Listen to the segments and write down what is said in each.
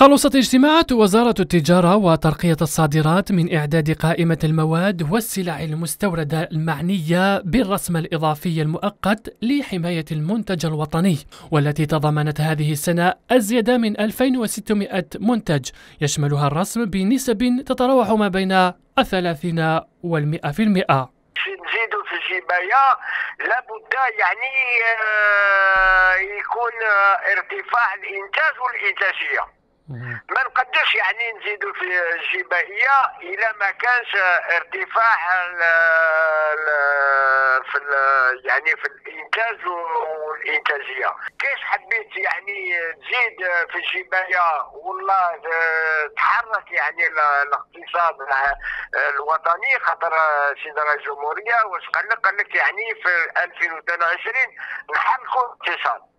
خلصت اجتماعات وزارة التجارة وترقية الصادرات من إعداد قائمة المواد والسلع المستوردة المعنية بالرسم الإضافي المؤقت لحماية المنتج الوطني والتي تضمنت هذه السنة أزيد من 2600 منتج يشملها الرسم بنسب تتراوح ما بين الثلاثين والمئة في المئة نزيدوا في الجبايه لابد يعني آه، يكون آه، ارتفاع الانتاج والانتاجيه ما نقدرش يعني نزيدوا في الجبائيه الا ما كانش ارتفاع في الـ يعني في الانتاج والانتاجيه كيف حبيت يعني تزيد في الجبائيه والله آه، تحرك يعني الاقتصاد الوطني خاطر آه، سيدنا الجمهوريه واش قال لك قال لك يعني في 2022 نحركوا الاقتصاد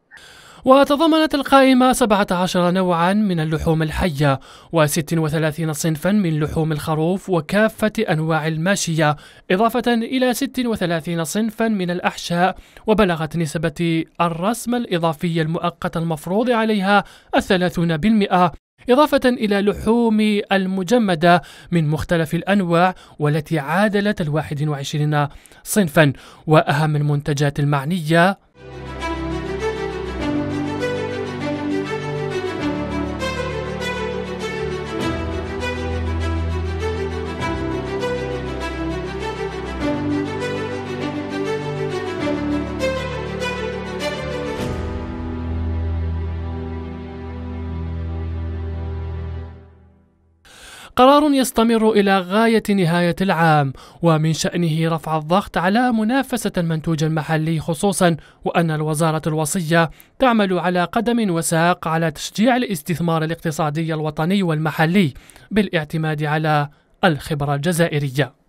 وتضمنت القائمة 17 نوعا من اللحوم الحية و36 صنفا من لحوم الخروف وكافة أنواع الماشية إضافة إلى 36 صنفا من الأحشاء وبلغت نسبة الرسم الإضافي المؤقت المفروض عليها 30% إضافة إلى لحوم المجمدة من مختلف الأنواع والتي عادلت الواحد وعشرين صنفا وأهم المنتجات المعنية قرار يستمر إلى غاية نهاية العام ومن شأنه رفع الضغط على منافسة المنتوج المحلي خصوصا وأن الوزارة الوصية تعمل على قدم وساق على تشجيع الاستثمار الاقتصادي الوطني والمحلي بالاعتماد على الخبرة الجزائرية